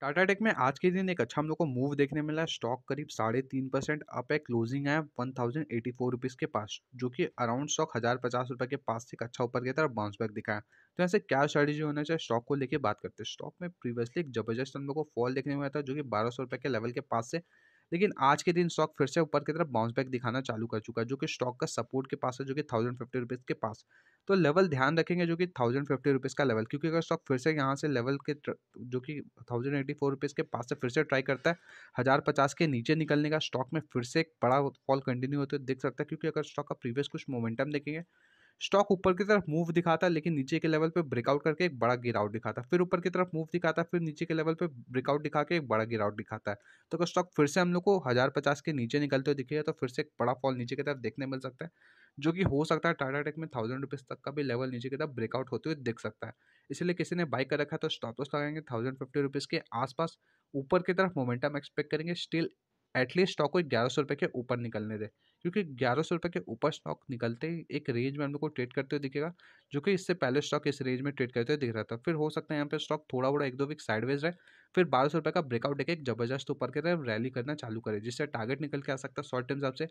Tata tech में आज के दिन एक अच्छा हम लोग को मूव देखने मिला स्टॉक करीब साढ़े तीन परसेंट अप है क्लोजिंग है one thousand eighty four rupees के पास जो कि अराउंड स्टॉक हज़ार पचास रुपए के पास से एक अच्छा ऊपर की तरफ बाउंस बैक दिखाया तो ऐसे क्या स्ट्रेटेजी होना चाहिए स्टॉक को लेकर बात करते हैं स्टॉक में प्रीवियसली एक जबरदस्त हम लोग को फॉल देखने में आया था जो कि बारह सौ रुपए के लेवल के पास से लेकिन आज के दिन स्टॉक फिर से ऊपर की तरफ बाउंस बैक दिखाना चालू कर चुका है जो कि स्टॉक का सपोर्ट के पास है जो कि थाउजेंड फिफ्टी रुपीज़ के पास तो लेवल ध्यान रखेंगे जो कि थाउजेंड फिफ्टी रुपीज़ का लेवल क्योंकि अगर स्टॉक फिर से यहाँ से लेवल के जो कि थाउजेंड एटी फोर रुपीज़ के पास से फिर से ट्राई करता है हज़ार पचास के नीचे निकलने का स्टॉक में फिर से एक बड़ा फॉल कंटिन्यू होते हुए देख सकता है क्योंकि अगर स्टॉक का प्रीवियस कुछ मोमेंटम देखेंगे स्टॉक ऊपर की तरफ मूव दिखाता लेकिन नीचे के लेवल पर ब्रेकआउट करके एक बड़ा गिरावट दिखाता फिर ऊपर की तरफ मूव दिखाता फिर नीचे के लेवल पर ब्रेकआउट दिखा के एक बड़ा गिरावट दिखाता है तो अगर स्टॉक फिर से हम लोग को हज़ार पचास के नीचे निकलते हुए दिखेगा तो फिर से एक बड़ा फॉल नीचे की तरफ देखने मिल सकता है जो कि हो सकता है टाटा टेक में थाउजेंड रुपीज़ तक का भी लेवल नीचे की तरफ ब्रेकआउट होते हुए दिख सकता है इसलिए किसी ने बाई कर रखा है तो स्टॉप लॉस लगाएंगे थाउजेंड फिफ्टी रुपीज़ के आसपास ऊपर की तरफ मोमेंटम एक्सपेक्ट करेंगे स्टिल एटलीस्ट स्टॉक को ग्यारह सौ रुपये के ऊपर निकलने दे क्योंकि ग्यारह सौ रुपये के ऊपर स्टॉक निकलते ही एक रेंज में हम लोग को ट्रेड करते हुए दिखेगा जो कि इससे पहले स्टॉक इस रेंज में ट्रेड करते हुए दिख रहा था फिर हो सकता है यहाँ पे स्टॉक थोड़ा बड़ा एक दो वीक साइडवेज रहे फिर बारह सौ रुपये का ब्रेकआउट देखे एक जबरदस्त ऊपर के तरफ रैली करना चालू करे जिससे टारगेट निकल के आ सकता है शॉर्ट टर्म हिसाब से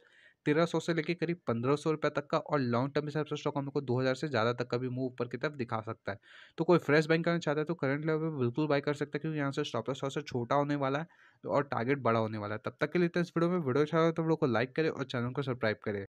तेरह सौ से लेकर करीब पंद्रह सौ रुपये तक का और लॉन्ग टर्म हिसाब से स्टॉक हम लोग को दो हज़ार से ज़्यादा तक का भी मूव ऊपर की तरफ दिखा सकता है तो कोई फ्रेश बाइंग करना चाहता है तो करंट लेवल पर बिल्कुल बाई कर सकता है क्योंकि यहाँ से स्टॉप लॉस से छोटा होने वाला है और टारगेट बड़ा होने वाला है तब तक के लिए इस वीडियो में वीडियो अच्छा हो तो लोग को लाइक करें और चैनल को सब्सक्राइब करें